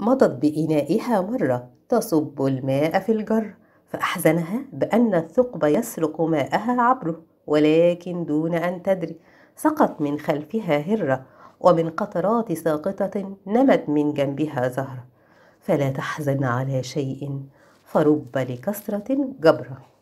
مضت بإنائها مرة تصب الماء في الجر فأحزنها بأن الثقب يسرق ماءها عبره ولكن دون أن تدري سقط من خلفها هرة ومن قطرات ساقطة نمت من جنبها زهرة فلا تحزن على شيء فرب لكسرة جبره